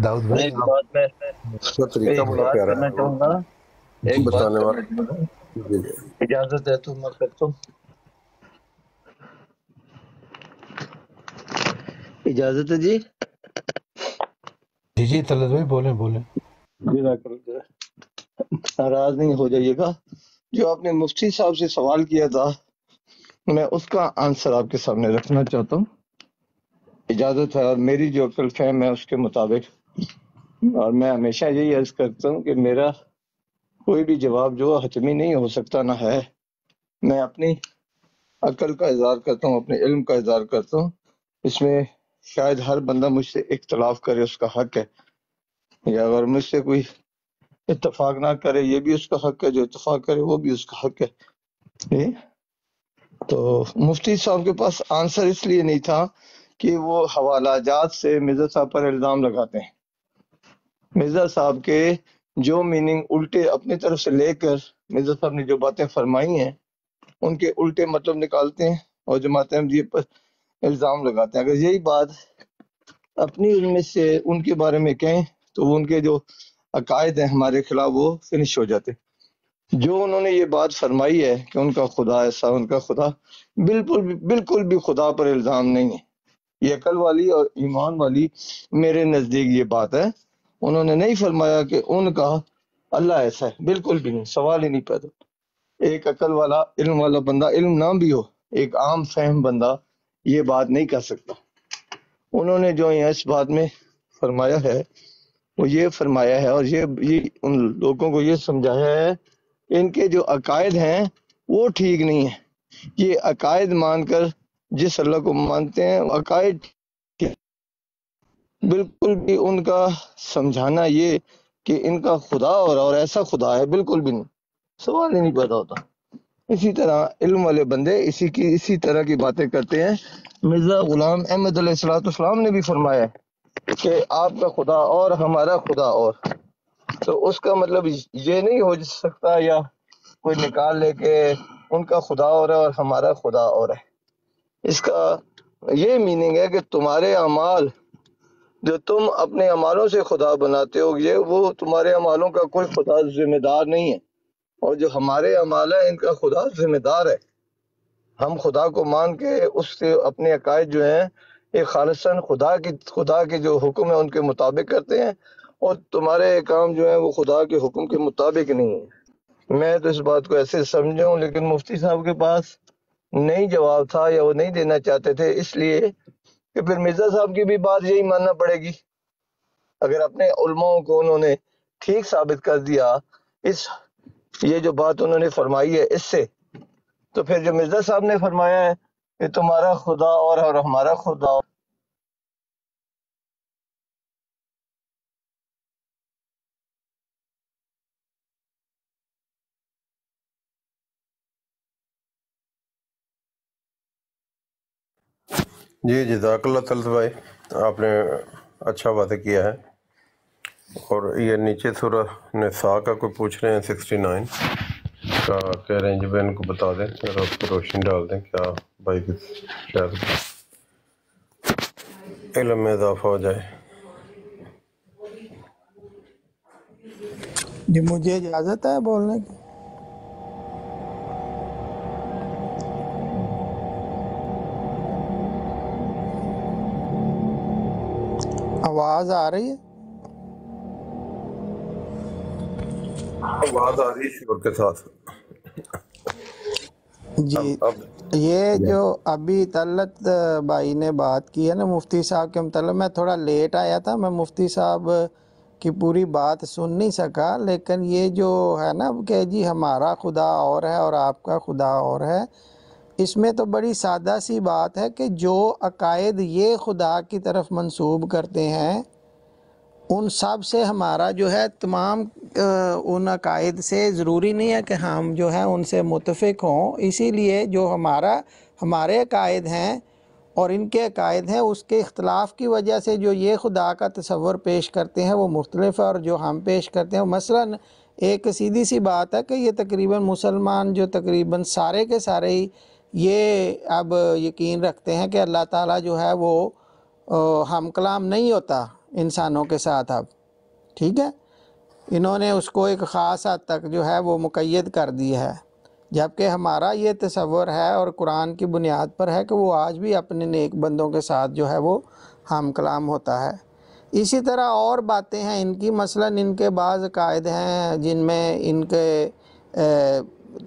दाऊद भाई एक बात मैं उसका तरीका प्यारा है चाहूंगा एक बताने वाला इजाजत है तो मैं करता हूँ इजाजत है जी जी जी तलत भाई बोले बोले जी नाराज नहीं हो जाइएगा जो आपने मुफ्ती साहब से सवाल किया था मैं उसका आंसर आपके सामने रखना चाहता हूँ इजाजत है और मेरी जो फिल्म है उसके मुताबिक और मैं हमेशा यही अर्ज करता हूँ कि मेरा कोई भी जवाब जो हतमी नहीं हो सकता ना है मैं अपनी अकल का इजहार करता हूँ अपने इल्म का इजहार करता हूँ इसमें शायद हर बंदा मुझसे इख्तलाफ करे उसका हक है या अगर मुझसे कोई इतफाक ना करे ये भी उसका हक है जो इतफाक करे वो भी उसका हक है ये? तो मुफ्ती साहब के पास आंसर इसलिए नहीं था कि वो हवाला जात से मिर्जा साहब पर इल्ज़ाम लगाते हैं मिर्जा साहब के जो मीनिंग उल्टे अपनी तरफ से लेकर मिर्जा साहब ने जो बातें फरमाई हैं उनके उल्टे मतलब निकालते हैं और जमात अहमदीय पर इल्ज़ाम लगाते हैं अगर यही बात अपनी उनमें से उनके बारे में कहें तो वो उनके जो अकायद हैं हमारे खिलाफ वो फिनिश हो जाते जो उन्होंने ये बात फरमाई है कि उनका खुदा ऐसा उनका खुदा बिल्कुल बिल्कुल भी खुदा पर इल्ज़ाम नहीं है ये अकल वाली और ईमान वाली मेरे नज़दीक ये बात है उन्होंने नहीं फरमाया कि उनका अल्लाह ऐसा है बिल्कुल भी नहीं सवाल ही नहीं पैदा एक अकल वाला इल्म वाला बंदा इल्म ना भी हो एक आम फहम बंदा ये बात नहीं कर सकता उन्होंने जो इस बात में फरमाया है वो ये फरमाया है और ये ये उन लोगों को ये समझाया है इनके जो अकायद हैं वो ठीक नहीं है ये अकायद मानकर जिस अल्लाह को मानते हैं अकायद बिल्कुल भी उनका समझाना ये कि इनका खुदा और और ऐसा खुदा है बिल्कुल भी नहीं सवाल ही नहीं पैदा होता इसी तरह इल्म वाले बंदे इसी की इसी तरह की बातें करते हैं मिर्जा गुलाम अहमद सलाम ने भी फरमाया कि आपका खुदा और हमारा खुदा और तो उसका मतलब ये नहीं हो सकता या कोई निकाल लेके उनका खुदा और है और हमारा खुदा और है इसका ये मीनिंग है कि तुम्हारे अमाल जो तुम अपने अमालों से खुदा बनाते हो ये वो तुम्हारे अमालों का कोई खुदा जिम्मेदार नहीं है और जो हमारे अमाल है इनका खुदा जिम्मेदार है हम खुदा को मान के उससे अपने अकायद जो हैं ये खालसन खुदा की खुदा के जो हुक्म है उनके मुताबिक करते हैं और तुम्हारे काम जो है वो खुदा के हुक्म के मुताबिक नहीं है मैं तो इस बात को ऐसे समझा लेकिन मुफ्ती साहब के पास नहीं जवाब था या वो नहीं देना चाहते थे इसलिए कि फिर मिर्जा साहब की भी बात यही मानना पड़ेगी अगर अपने उलमाओं को उन्होंने ठीक साबित कर दिया इस ये जो बात उन्होंने फरमाई है इससे तो फिर जो मिर्जा साहब ने फरमाया है कि तुम्हारा खुदा और, और हमारा खुदा जी जजाकल्ला तलत भाई आपने अच्छा वादा किया है और ये नीचे सूरह नसा का कोई पूछ रहे हैं सिक्सटी नाइन का कह रहे हैं जब इनको बता दें फिर आपको रोशनी डाल दें क्या भाई किस शायद इलम में इजाफा हो जाए जी मुझे इजाज़त है बोलने की आवाज आ रही है आवाज आ रही है शोर के साथ जी अब, अब ये जो अभी तलत भाई ने बात की है ना मुफ्ती साहब के मतलब मैं थोड़ा लेट आया था मैं मुफ्ती साहब की पूरी बात सुन नहीं सका लेकिन ये जो है ना कह जी हमारा खुदा और है और आपका खुदा और है इसमें तो बड़ी सादा सी बात है कि जो अकायद ये खुदा की तरफ मंसूब करते हैं उन सब से हमारा जो है तमाम उन अकायद से ज़रूरी नहीं है कि हम जो है उनसे मुतफिक हों इसीलिए जो हमारा हमारे अकायद हैं और इनके अकायद हैं उसके अख्तलाफ की वजह से जो ये खुदा का तस्वर पेश करते हैं वो मुख्तलिफ है और जो हम पेश करते हैं मसला एक सीधी सी बात है कि ये तकरीबन मुसलमान जो तकरीबन सारे के सारे ही ये अब यकीन रखते हैं कि अल्लाह ताला जो है वो हम कलाम नहीं होता इंसानों के साथ अब ठीक है इन्होंने उसको एक ख़ास हद तक जो है वो मुकैद कर दी है जबकि हमारा ये तस्वर है और कुरान की बुनियाद पर है कि वो आज भी अपने नेक बंदों के साथ जो है वो हम कलाम होता है इसी तरह और बातें हैं इनकी मसलन इनके बाज़ कायद हैं जिनमें इनके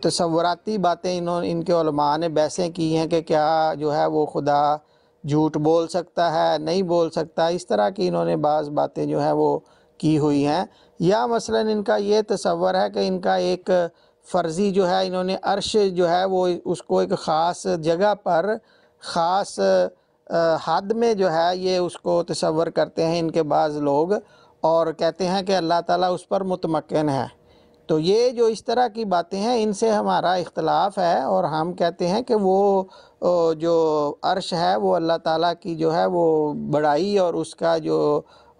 तस्वराती बातें इन्होंने इनके ने बहसें की हैं कि क्या जो है वो खुदा झूठ बोल सकता है नहीं बोल सकता इस तरह की इन्होंने बाज़ बातें जो हैं वो की हुई हैं या मसलन इनका ये तस्वर है कि इनका एक फ़र्ज़ी जो है इन्होंने अर्श जो है वो उसको एक ख़ास जगह पर ख़ास हद में जो है ये उसको तस्वर करते हैं इनके बाज़ लोग और कहते हैं कि अल्लाह ताला उस पर मुतमकिन है तो ये जो इस तरह की बातें हैं इनसे हमारा इख्तलाफ है और हम कहते हैं कि वो जो अर्श है वो अल्लाह ताला की जो है वो बड़ाई और उसका जो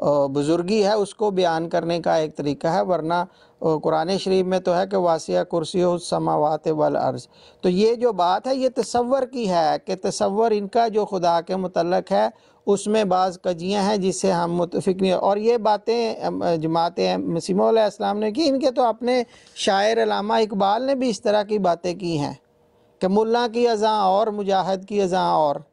बुज़ुर्गी है उसको बयान करने का एक तरीका है वरना कुरान शरीफ में तो है कि वासिया कुर्सी समावात वल अर्ज़ तो ये जो बात है ये तस्वर की है कि तस्वर इनका जो खुदा के मतलब है उसमें बाज़ कजियाँ हैं जिससे हम मुतफिक नहीं और ये बातें जमात मसीम ने की इनके तो अपने शायर अलामा इकबाल ने भी इस तरह की बातें की हैं कि मुल्ला की अजान और मुजाहद की अजान और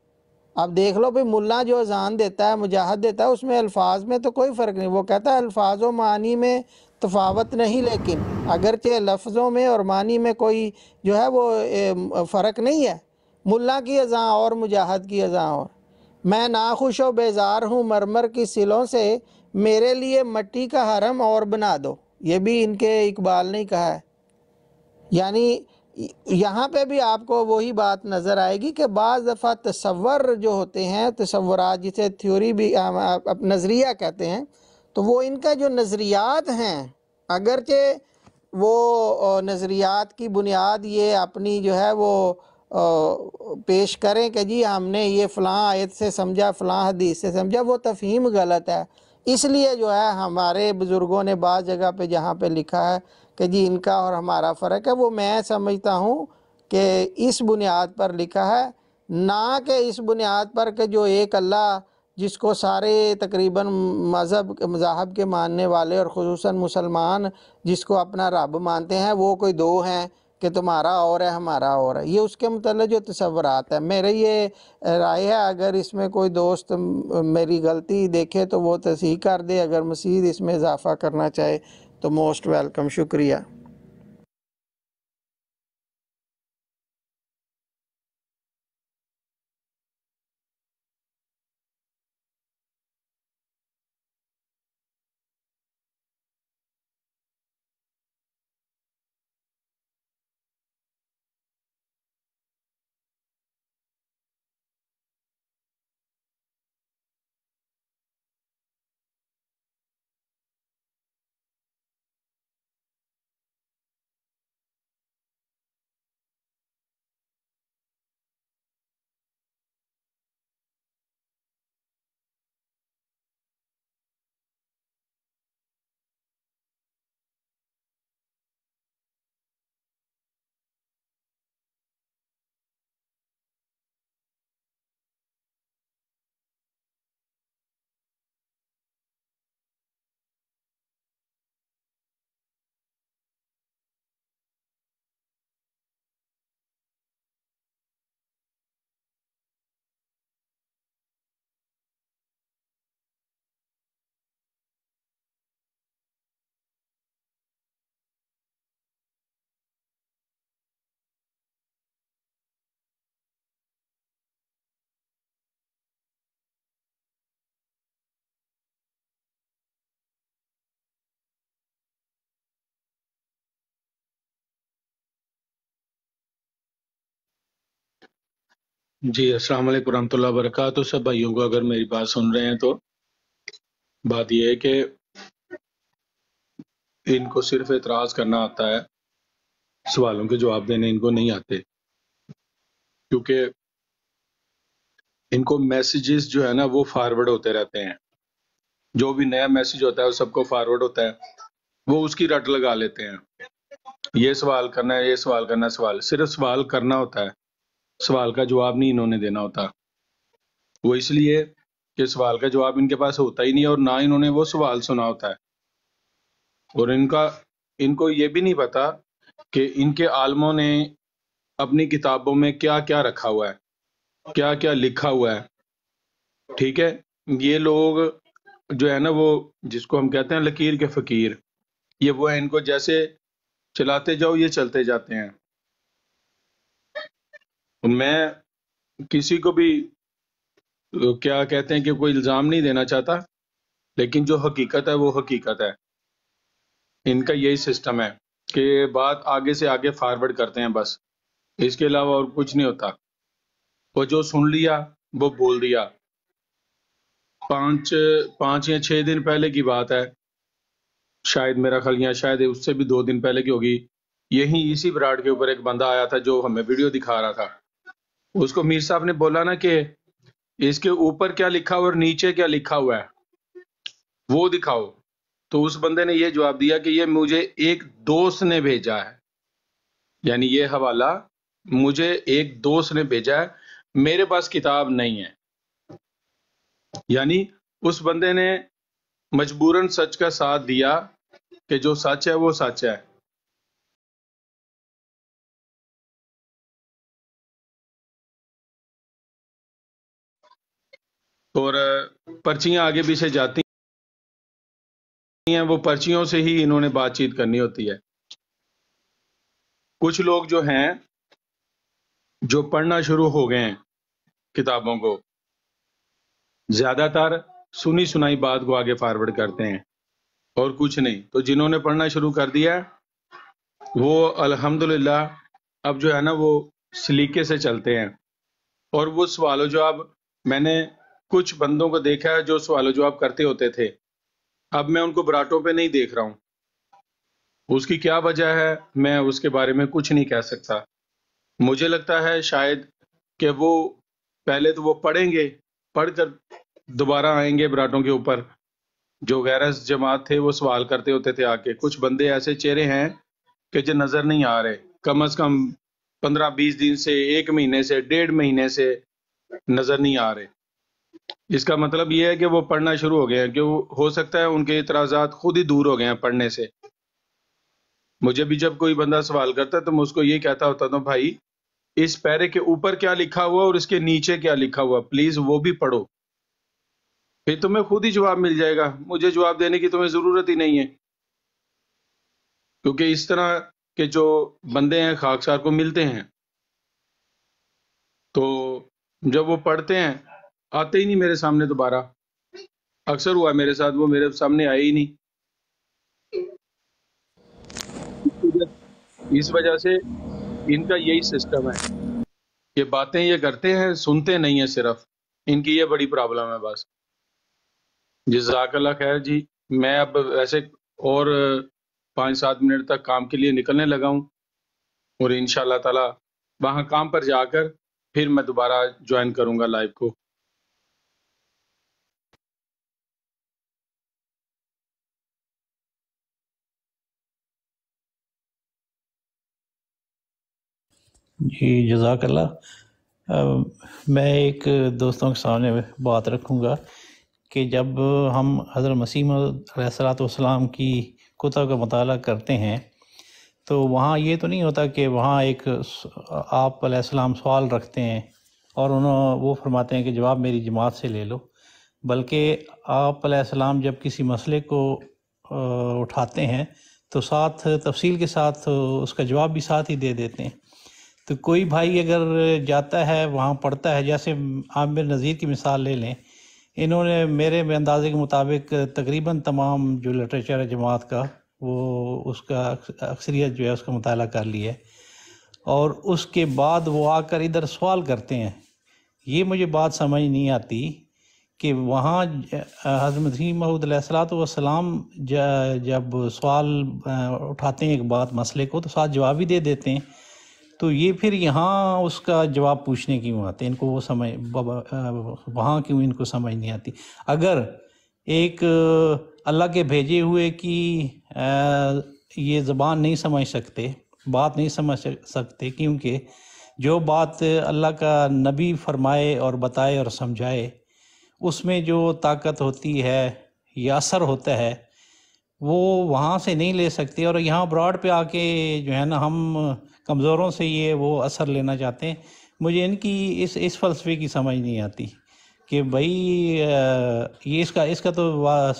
अब देख लो भाई मुल्ला जो अजान देता है मुजाहद देता है उसमें अल्फाज में तो कोई फ़र्क नहीं वो कहता है अल्फाज व मानी में तफावत नहीं लेकिन अगरचे लफ्ज़ों में और मानी में कोई जो है वो फ़र्क नहीं है मुल्ला की अजान और मुजाहद की अजान और मैं नाखुश व बेजार हूँ मरमर की सिलों से मेरे लिए मट्टी का हरम और बना दो ये भी इनके इकबाल ने कहा है यानी यहाँ पे भी आपको वही बात नज़र आएगी कि बज़ दफ़ा तस्वर जो होते हैं तस्वर जिसे थ्योरी भी आप नज़रिया कहते हैं तो वो इनका जो नज़रियात हैं अगरचे वो नज़रियात की बुनियाद ये अपनी जो है वो पेश करें कि जी हमने ये फ़लाँ आयत से समझा फ़लाँ हदीस से समझा वो तफहीम गलत है इसलिए जो है हमारे बुज़ुर्गों ने बाज़ जगह पर जहाँ पर लिखा है कि जी इनका और हमारा फ़र्क है वो मैं समझता हूँ कि इस बुनियाद पर लिखा है ना कि इस बुनियाद पर कि जो एक अल्लाह जिसको सारे तकरीबन मज़हब मज़ाहब के मानने वाले और खसूस मुसलमान जिसको अपना रब मानते हैं वो कोई दो हैं कि तुम्हारा और है हमारा और है ये उसके मतलब जो तस्वरत है मेरे ये राय है अगर इसमें कोई दोस्त मेरी गलती देखे तो वो तस्ह कर दे अगर मसीद इसमें इजाफ़ा करना चाहे तो मोस्ट वेलकम शुक्रिया जी अस्सलाम वालेकुम रहमतुल्लाह तो सब भाइयों को अगर मेरी बात सुन रहे हैं तो बात यह है कि इनको सिर्फ एतराज करना आता है सवालों के जवाब देने इनको नहीं आते क्योंकि इनको मैसेजेस जो है ना वो फॉरवर्ड होते रहते हैं जो भी नया मैसेज होता है वो सबको फॉरवर्ड होता है वो उसकी रट लगा लेते हैं ये सवाल करना है ये सवाल करना है सवाल सिर्फ सवाल करना होता है सवाल का जवाब नहीं इन्होंने देना होता वो इसलिए कि सवाल का जवाब इनके पास होता ही नहीं और ना इन्होंने वो सवाल सुना होता है और इनका इनको ये भी नहीं पता कि इनके आलमों ने अपनी किताबों में क्या क्या रखा हुआ है क्या क्या लिखा हुआ है ठीक है ये लोग जो है ना वो जिसको हम कहते हैं लकीर के फकीर ये वो है इनको जैसे चलाते जाओ ये चलते जाते हैं मैं किसी को भी तो क्या कहते हैं कि कोई इल्ज़ाम नहीं देना चाहता, लेकिन जो हकीकत है, वो हकीकत है। इनका यही सिस्टम है कि बात आगे से आगे फ़ॉरवर्ड करते हैं बस। इसके अलावा और कुछ नहीं होता। वो जो सुन लिया, वो बोल दिया। पांच पांच या छह दिन पहले की बात है। शायद मेरा ख़्याल या शायद उससे भी दो दिन पहले की होगी। यही इसी ब्राड के ऊपर एक बंदा आया था, जो हमें वीडियो दिखा रहा था। उसको मीर साहब ने बोला ना कि इसके ऊपर क्या लिखा हुआ और नीचे क्या लिखा हुआ है वो दिखाओ तो उस बंदे ने ये जवाब दिया कि ये मुझे एक दोस्त ने भेजा है यानी ये हवाला मुझे एक दोस्त ने भेजा है मेरे पास किताब नहीं है यानी उस बंदे ने मजबूरन सच का साथ दिया कि जो सच है वो सच है और पर्चियां आगे पीछे जाती हैं वो पर्चियों से ही इन्होंने बातचीत करनी होती है कुछ लोग जो हैं जो पढ़ना शुरू हो गए हैं किताबों को ज्यादातर सुनी सुनाई बात को आगे फॉरवर्ड करते हैं और कुछ नहीं तो जिन्होंने पढ़ना शुरू कर दिया वो अल्हम्दुलिल्लाह अब जो है ना वो सलीके से चलते हैं और वो सवालों जो अब मैंने कुछ बंदों को देखा है जो सवाल जवाब करते होते थे अब मैं उनको बराटों पे नहीं देख रहा हूं उसकी क्या वजह है मैं उसके बारे में कुछ नहीं कह सकता मुझे लगता है शायद कि वो पहले तो वो पढ़ेंगे पढ़कर दोबारा आएंगे बराटों के ऊपर जो गैर जमात थे वो सवाल करते होते थे आके कुछ बंदे ऐसे चेहरे हैं कि जो नज़र नहीं आ रहे कम अज़ कम पंद्रह बीस दिन से एक महीने से डेढ़ महीने से नज़र नहीं आ रहे इसका मतलब ये है कि वो पढ़ना शुरू हो गए हैं क्यों हो सकता है उनके इतराजात खुद ही दूर हो गए हैं पढ़ने से मुझे भी जब कोई बंदा सवाल करता है तो मैं उसको ये कहता होता था भाई इस पैरे के ऊपर क्या लिखा हुआ और इसके नीचे क्या लिखा हुआ प्लीज वो भी पढ़ो फिर तुम्हें खुद ही जवाब मिल जाएगा मुझे जवाब देने की तुम्हें जरूरत ही नहीं है क्योंकि इस तरह के जो बंदे हैं खाकसार को मिलते हैं तो जब वो पढ़ते हैं आते ही नहीं मेरे सामने दोबारा अक्सर हुआ मेरे साथ वो मेरे सामने आए ही नहीं इस वजह से इनका यही सिस्टम है ये बातें ये करते हैं सुनते नहीं है सिर्फ इनकी ये बड़ी प्रॉब्लम है बस जजाकल्ला खैर जी मैं अब वैसे और पाँच सात मिनट तक काम के लिए निकलने लगा हूँ और इन ताला वहाँ काम पर जाकर फिर मैं दोबारा ज्वाइन करूँगा लाइव को जी जजाकल्ला मैं एक दोस्तों के सामने बात रखूँगा कि जब हम हज़र मसीह की कुतब का मताल करते हैं तो वहाँ ये तो नहीं होता कि वहाँ एक आप सलाम सवाल रखते हैं और उन्होंने वो फरमाते हैं कि जवाब मेरी जमात से ले लो बल्कि आप सलाम जब किसी मसले को उठाते हैं तो साथ तफसील के साथ उसका जवाब भी साथ ही दे देते हैं तो कोई भाई अगर जाता है वहाँ पढ़ता है जैसे आमिर नज़ीर की मिसाल ले लें इन्होंने मेरे अंदाजे के मुताबिक तकरीबन तमाम जो लिटरेचर है जमात का वो उसका अक्सरियत जो है उसका मताल कर लिया है और उसके बाद वो आकर इधर सवाल करते हैं ये मुझे बात समझ नहीं आती कि वहाँ हजरत महूदलाम जब सवाल उठाते हैं एक बात मसले को तो साथ जवाब ही दे देते हैं तो ये फिर यहाँ उसका जवाब पूछने क्यों आते इनको वो समझ वहाँ क्यों इनको समझ नहीं आती अगर एक अल्लाह के भेजे हुए कि ये ज़बान नहीं समझ सकते बात नहीं समझ सकते क्योंकि जो बात अल्लाह का नबी फरमाए और बताए और समझाए उसमें जो ताकत होती है या असर होता है वो वहाँ से नहीं ले सकते और यहाँ ब्रॉड पे आके जो है ना हम कमज़ोरों से ये वो असर लेना चाहते हैं मुझे इनकी इस इस फलसफे की समझ नहीं आती कि भाई ये इसका इसका तो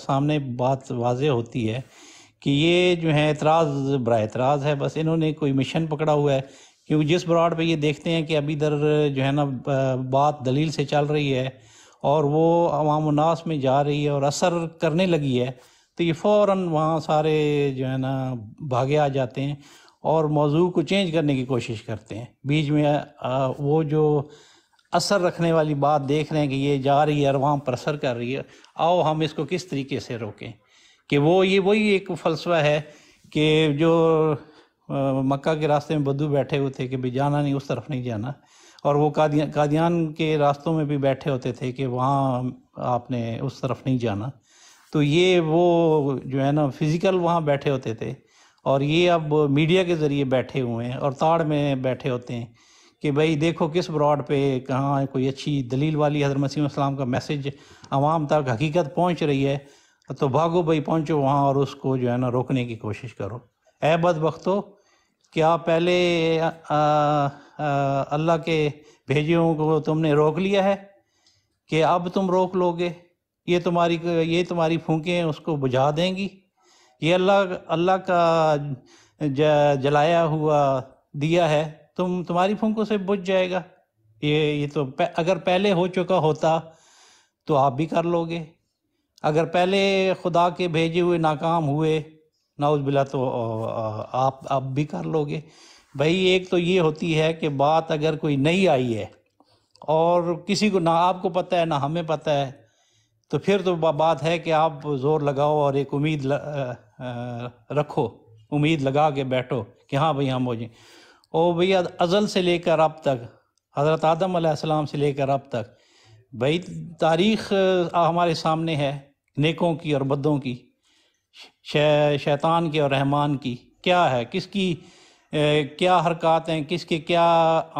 सामने बात वाज होती है कि ये जो है एतराज़ बरा एतराज़ है बस इन्होंने कोई मिशन पकड़ा हुआ है क्योंकि जिस ब्रॉड पे ये देखते हैं कि अभी इधर जो है ना बात दलील से चल रही है और वो अवाम नास में जा रही है और असर करने लगी है तो ये फ़ौर वहाँ सारे जो है ना भागे आ जाते हैं और मौजू को चेंज करने की कोशिश करते हैं बीच में आ, वो जो असर रखने वाली बात देख रहे हैं कि ये जा रही है अरवाम पर असर कर रही है आओ हम इसको किस तरीके से रोकें कि वो ये वही एक फ़लसफ़ा है कि जो मक्का के रास्ते में बद्दू बैठे हुए थे कि भाई जाना नहीं उस तरफ नहीं जाना और वो कादिया कादियान के रास्तों में भी बैठे होते थे कि वहाँ आपने उस तरफ नहीं जाना तो ये वो जो है ना फिज़िकल वहाँ बैठे होते थे और ये अब मीडिया के ज़रिए बैठे हुए हैं और ताड़ में बैठे होते हैं कि भाई देखो किस ब्रॉड पे कहाँ कोई अच्छी दलील वाली हजर मसीम का मैसेज आवाम तक हकीकत पहुँच रही है तो भागो भाई पहुँचो वहाँ और उसको जो है ना रोकने की कोशिश करो ए बद वक्तो क्या पहले अल्लाह के भेजियों को तुमने रोक लिया है कि अब तुम रोक लोगे ये तुम्हारी ये तुम्हारी फूकें उसको बुझा देंगी ये अल्लाह अल्लाह का ज, जलाया हुआ दिया है तुम तुम्हारी फूंकों से बुझ जाएगा ये ये तो प, अगर पहले हो चुका होता तो आप भी कर लोगे अगर पहले खुदा के भेजे हुए नाकाम हुए नाउज बिला तो आप आप भी कर लोगे भाई एक तो ये होती है कि बात अगर कोई नहीं आई है और किसी को ना आपको पता है ना हमें पता है तो फिर तो बात है कि आप ज़ोर लगाओ और एक उम्मीद ल, आ, रखो उम्मीद लगा के बैठो कि हाँ भाई हम हो जाए ओ भैया अज़ल से लेकर अब तक हज़रत आदम आसमाम से लेकर अब तक भाई तारीख़ हमारे सामने है नेकों की और बदों की शै, शैतान की और रहमान की क्या है किसकी क्या हरकत हैं किसके क्या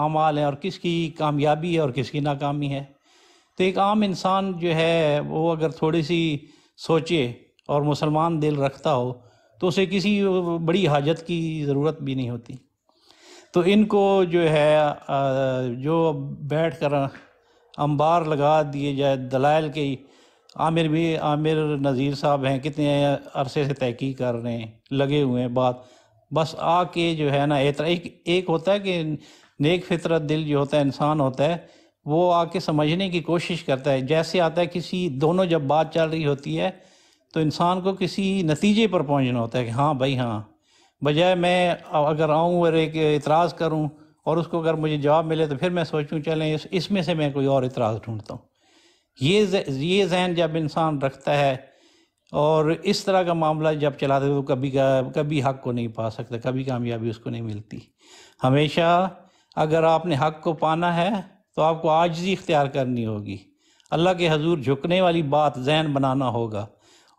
अमाल हैं और किसकी कामयाबी है और किसकी नाकामी है तो एक आम इंसान जो है वो अगर थोड़ी सी सोचे और मुसलमान दिल रखता हो तो उसे किसी बड़ी हाजत की ज़रूरत भी नहीं होती तो इनको जो है जो बैठ कर अंबार लगा दिए जाए दलाइल के आमिर भी आमिर नज़ीर साहब हैं कितने अरसे से तहकीक हैं लगे हुए हैं बात बस आके जो है ना एक एक होता है कि नेक फितरत दिल जो होता है इंसान होता है वो आके समझने की कोशिश करता है जैसे आता है किसी दोनों जब बात चल रही होती है तो इंसान को किसी नतीजे पर पहुंचना होता है कि हाँ भाई हाँ बजाय मैं अगर आऊँ और एक इतराज़ करूँ और उसको अगर मुझे जवाब मिले तो फिर मैं सोचूँ चलें इस, इसमें से मैं कोई और इतराज़ ढूंढता हूँ ये ये जहन जब इंसान रखता है और इस तरह का मामला जब चलाते तो कभी का कभी हक को नहीं पा सकता कभी कामयाबी उसको नहीं मिलती हमेशा अगर आपने हक को पाना है तो आपको आजजी इख्तियार करनी होगी अल्लाह के हजूर झुकने वाली बात जहन बनाना होगा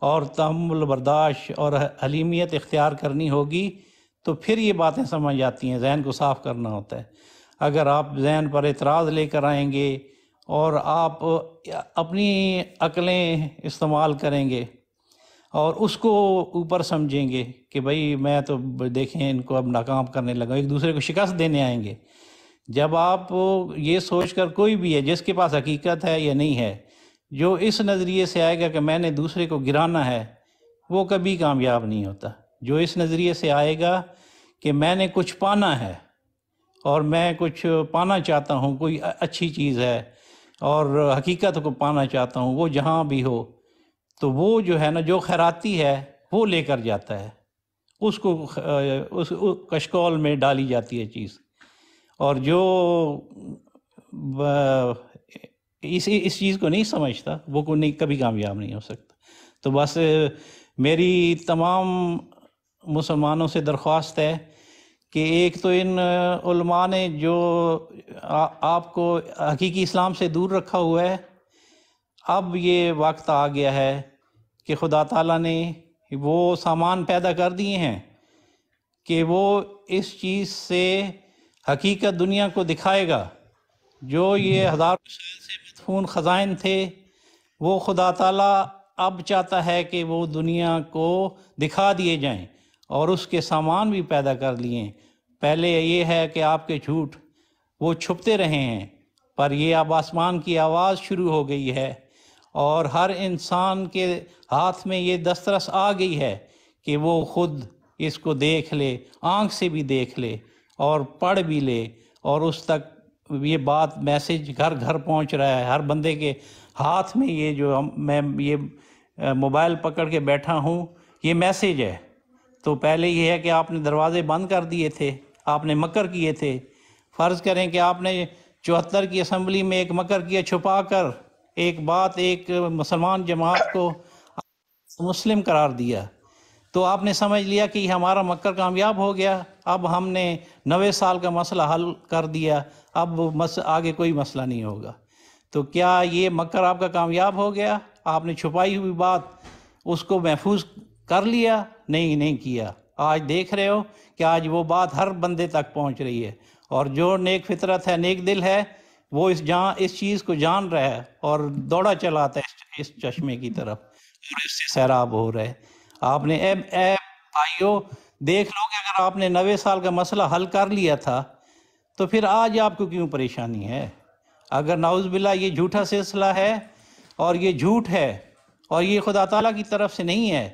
और तहमुल बर्दाश्त और हलीमियत इख्तियार करनी होगी तो फिर ये बातें समझ आती हैं जहन को साफ़ करना होता है अगर आप जहन पर एतराज़ लेकर आएंगे और आप अपनी अकलें इस्तेमाल करेंगे और उसको ऊपर समझेंगे कि भाई मैं तो देखें इनको अब नाकाम करने लगा एक दूसरे को शिकस्त देने आएंगे जब आप ये सोच कर कोई भी है जिसके पास हकीकत है या नहीं है जो इस नज़रिए से आएगा कि मैंने दूसरे को गिराना है वो कभी कामयाब नहीं होता जो इस नज़रिए से आएगा कि मैंने कुछ पाना है और मैं कुछ पाना चाहता हूँ कोई अच्छी चीज़ है और हकीकत को पाना चाहता हूँ वो जहाँ भी हो तो वो जो है ना जो खैराती है वो लेकर जाता है उसको उस, उस कशकौल में डाली जाती है चीज़ और जो इस इस चीज़ को नहीं समझता वो को नहीं कभी कामयाब नहीं हो सकता तो बस मेरी तमाम मुसलमानों से दरख्वास्त है कि एक तो इन उलमा ने जो आ, आपको हकीकी इस्लाम से दूर रखा हुआ है अब ये वक्त आ गया है कि खुदा ताला ने वो सामान पैदा कर दिए हैं कि वो इस चीज़ से हकीकत दुनिया को दिखाएगा जो ये हज़ारों साल से मदफून ख़जाइन थे वो खुदा ताला अब चाहता है कि वो दुनिया को दिखा दिए जाएं और उसके सामान भी पैदा कर लिए पहले ये है कि आपके झूठ वो छुपते रहे हैं पर ये अब आसमान की आवाज़ शुरू हो गई है और हर इंसान के हाथ में ये दस्तरस आ गई है कि वो खुद इसको देख ले आँख से भी देख ले और पढ़ भी ले और उस तक ये बात मैसेज घर घर पहुंच रहा है हर बंदे के हाथ में ये जो हम मैं ये मोबाइल पकड़ के बैठा हूँ ये मैसेज है तो पहले ये है कि आपने दरवाजे बंद कर दिए थे आपने मकर किए थे फ़र्ज़ करें कि आपने चौहत्तर की असम्बली में एक मकर किया छुपा कर एक बात एक मुसलमान जमात को मुस्लिम करार दिया तो आपने समझ लिया कि हमारा मक्कर कामयाब हो गया अब हमने नवे साल का मसला हल कर दिया अब मस आगे कोई मसला नहीं होगा तो क्या ये मक्कर आपका कामयाब हो गया आपने छुपाई हुई बात उसको महफूज कर लिया नहीं नहीं किया आज देख रहे हो कि आज वो बात हर बंदे तक पहुंच रही है और जो नेक फितरत है नेक दिल है वो इस जान इस चीज़ को जान रहा है और दौड़ा चलाता है इस चश्मे की तरफ और इससे सैराब हो रहा है आपने ए, ए भाइयों देख लो कि अगर आपने नवे साल का मसला हल कर लिया था तो फिर आज आपको क्यों परेशानी है अगर नाउज़ बिल्ला ये झूठा सिलसिला है और ये झूठ है और ये खुदा तला की तरफ से नहीं है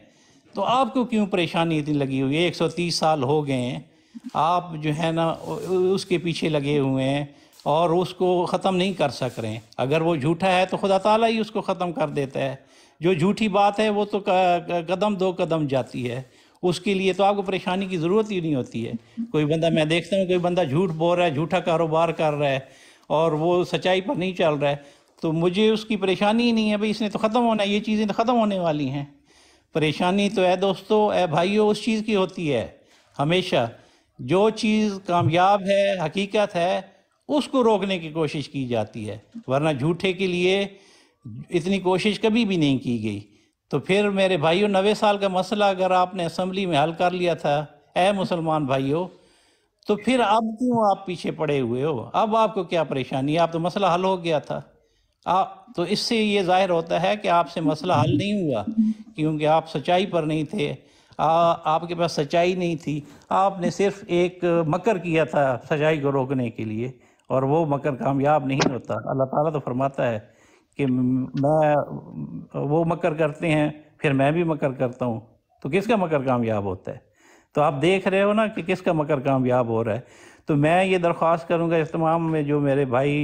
तो आपको क्यों परेशानी इतनी लगी हुई है तीस साल हो गए हैं आप जो है ना उसके पीछे लगे हुए हैं और उसको ख़त्म नहीं कर सक रहे हैं अगर वो झूठा है तो खुदा ताला ही उसको ख़त्म कर देता है जो झूठी बात है वो तो कदम दो कदम जाती है उसके लिए तो आपको परेशानी की ज़रूरत ही नहीं होती है कोई बंदा मैं देखता हूँ कोई बंदा झूठ बोल रहा है झूठा कारोबार कर रहा है और वो सच्चाई पर नहीं चल रहा है तो मुझे उसकी परेशानी ही नहीं है भाई इसने तो ख़त्म होना है ये चीज़ें तो ख़त्म होने वाली हैं परेशानी तो है दोस्तों ए भाइयों उस चीज़ की होती है हमेशा जो चीज़ कामयाब है हकीकत है उसको रोकने की कोशिश की जाती है वरना झूठे के लिए इतनी कोशिश कभी भी नहीं की गई तो फिर मेरे भाइयों नवे साल का मसला अगर आपने असम्बली में हल कर लिया था ए मुसलमान भाइयों तो फिर अब क्यों आप पीछे पड़े हुए हो अब आपको क्या परेशानी है आप तो मसला हल हो गया था आप तो इससे ये जाहिर होता है कि आपसे मसला हल नहीं हुआ क्योंकि आप सच्चाई पर नहीं थे आ, आपके पास सच्चाई नहीं थी आपने सिर्फ एक मकर किया था सच्चाई को रोकने के लिए और वो मकर कामयाब नहीं होता अल्लाह ताला तो फरमाता है कि मैं वो मकर करते हैं फिर मैं भी मकर करता हूँ तो किसका मकर कामयाब होता है तो आप देख रहे हो ना कि किसका मकर कामयाब हो रहा है तो मैं ये दरख्वास्त करूँगा इस तमाम में जो मेरे भाई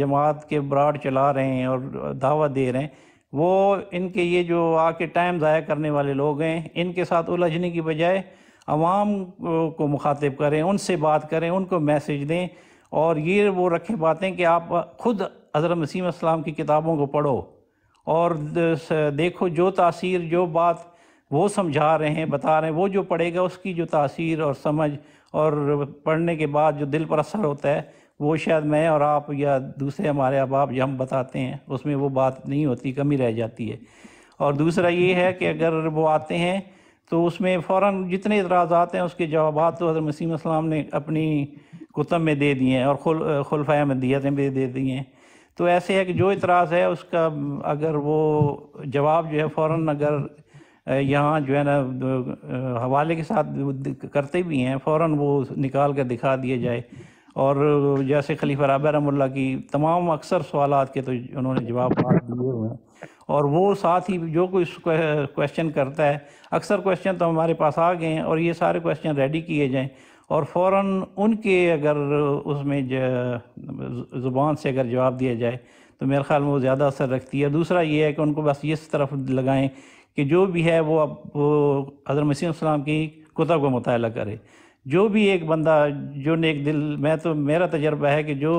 जमात के ब्राड चला रहे हैं और दावा दे रहे हैं वो इनके ये जो आके टाइम ज़ाया करने वाले लोग हैं इनके साथ उलझने की बजाय आवाम को मुखातिब करें उनसे बात करें उनको मैसेज दें और ये वो रखें बातें कि आप खुद हज़रत मसीम असलम की किताबों को पढ़ो और देखो जो तासीर जो बात वो समझा रहे हैं बता रहे हैं वो जो पढ़ेगा उसकी जो तासीर और समझ और पढ़ने के बाद जो दिल पर असर होता है वो शायद मैं और आप या दूसरे हमारे अहबाब जो हम बताते हैं उसमें वो बात नहीं होती कमी रह जाती है और दूसरा ये है कि अगर वो आते हैं तो उसमें फ़ौर जितने इतराज़ आते हैं उसके जवाब तो हज़र मसीम असलम ने अपनी कुतब में दे दिए हैं और खुल खुलफाया अहमदियत में भी दे दिए हैं तो ऐसे है कि जो इतराज़ है उसका अगर वो जवाब जो है फ़ौर अगर यहाँ जो है ना हवाले के साथ करते भी हैं फ़ौर वो निकाल कर दिखा दिए जाए और जैसे खलीफा राब रमल्ला की तमाम अक्सर सवाल के तो उन्होंने जवाब दिए हुए हैं और वो साथ ही जो कोई क्वेश्चन करता है अक्सर क्वेश्चन तो हमारे पास आ गए हैं और ये सारे क्वेश्चन रेडी किए जाएँ और फ़ौर उनके अगर उसमें ज़ुबान से अगर जवाब दिया जाए तो मेरे ख़्याल में वो ज़्यादा असर रखती है दूसरा ये है कि उनको बस इस तरफ लगाएं कि जो भी है वो अब हज़र मसीम की कुतब का मुताल करे जो भी एक बंदा जो नेक दिल मैं तो मेरा तजर्बा है कि जो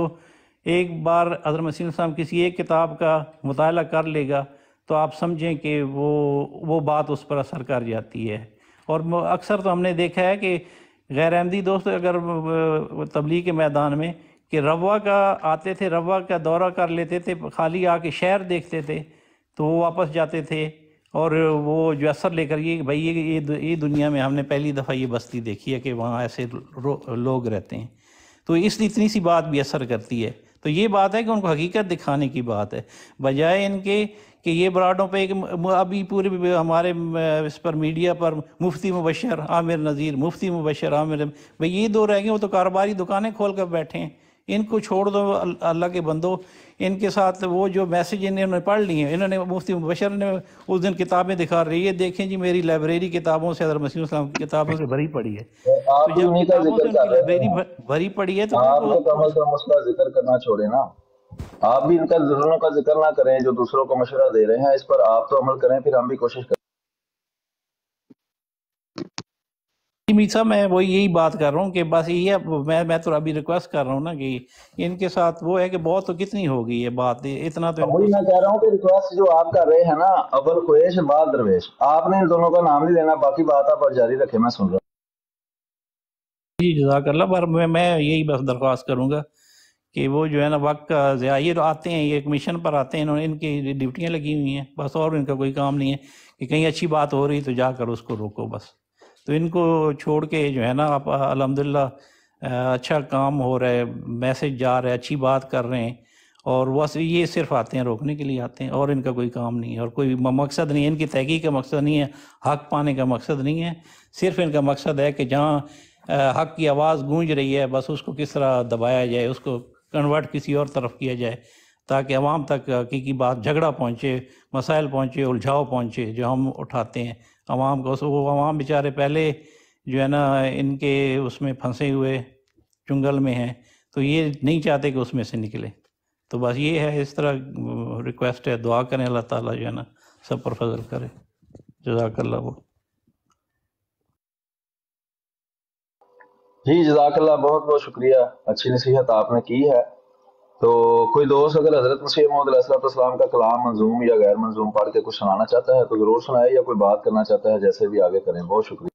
एक बार अज़र मसीम किसी एक किताब का मुताल कर लेगा तो आप समझें कि वो वो बात उस पर असर कर जाती है और अक्सर तो हमने देखा है कि गैर अहमदी दोस्त अगर तबलीग के मैदान में कि रवा का आते थे रवा का दौरा कर लेते थे खाली आके शहर देखते थे तो वो वापस जाते थे और वो जो असर लेकर ये भाई ये ये, ये दुनिया में हमने पहली दफ़ा ये बस्ती देखी है कि वहाँ ऐसे लोग रहते हैं तो इसलिए इतनी सी बात भी असर करती है तो ये बात है कि उनको हकीकत दिखाने की बात है बजाय इनके कि ये ब्राडों पे एक अभी पूरे हमारे इस पर मीडिया पर मुफ्ती मुबशर आमिर नज़ीर मुफ्ती मुबशर आमिर भाई ये दो रह गए वो तो कारोबारी दुकानें खोल कर बैठे हैं इनको छोड़ दो अल्लाह के बंदो इनके साथ वो जो मैसेज इन्होंने पढ़ लिए इन्होंने मुफ्ती मुबशर ने उस दिन किताबें दिखा रही है देखें जी मेरी लाइब्रेरी किताबों से हजर मसीम की किताबों से भरी पड़ी है तो, तो जब किताबों से उनकी लाइब्रेरी भरी पड़ी है तो, तो जिक्र करना छोड़े ना आप भी इनका जरूरों का जिक्र ना करें जो दूसरों को मशवरा दे रहे हैं इस पर आप तो अमल करें फिर हम भी कोशिश करें मीसा मैं वही यही बात कर रहा हूँ कि बस यही है मैं मैं तो अभी रिक्वेस्ट कर रहा हूँ ना कि इनके साथ वो है कि बहुत तो कितनी होगी ये बात इतना तो वही मैं कह रहा हूँ कि रिक्वेस्ट जो आप कर रहे हैं ना अव्वल खुश बाल दरवेश आपने इन दोनों का नाम नहीं लेना बाकी बात आप जारी रखे मैं सुन रहा हूँ जी जजाकल्ला पर मैं मैं यही बस दरख्वास्त करूँगा कि वो जो है ना वक्त का ज्या ये तो आते हैं ये कमीशन पर आते हैं इन्होंने इनकी ड्यूटियाँ लगी हुई हैं बस और इनका कोई काम नहीं है कि कहीं अच्छी बात हो रही तो जाकर उसको रोको बस तो इनको छोड़ के जो है ना आप अलहमदिल्ला अच्छा काम हो रहा है मैसेज जा रहा है अच्छी बात कर रहे हैं और बस ये सिर्फ आते हैं रोकने के लिए आते हैं और इनका कोई काम नहीं है और कोई मकसद नहीं है इनकी तहकी का मकसद नहीं है हक पाने का मकसद नहीं है सिर्फ इनका मकसद है कि जहाँ हक की आवाज़ गूंज रही है बस उसको किस तरह दबाया जाए उसको कन्वर्ट किसी और तरफ किया जाए ताकि आवाम तक की बात झगड़ा पहुँचे मसाइल पहुँचे उलझाव पहुँचे जो हम उठाते हैं अवाम को वो अवाम बेचारे पहले जो है ना इनके उसमें फंसे हुए चुंगल में हैं तो ये नहीं चाहते कि उसमें से निकले तो बस ये है इस तरह रिक्वेस्ट है दुआ करें अल्लाह ताला जो है ना सब पर फजल करे जजाकल्ला वो जी जजाकल्ला बहुत बहुत शुक्रिया अच्छी नसीहत आपने की है तो कोई दोस्त अगर हजरत मसीह मोहम्मद का कलाम मंजूम या गैर मंजूम पढ़ के कुछ सुनाना चाहता है तो ज़रूर सुनाए या कोई बात करना चाहता है जैसे भी आगे करें बहुत शुक्रिया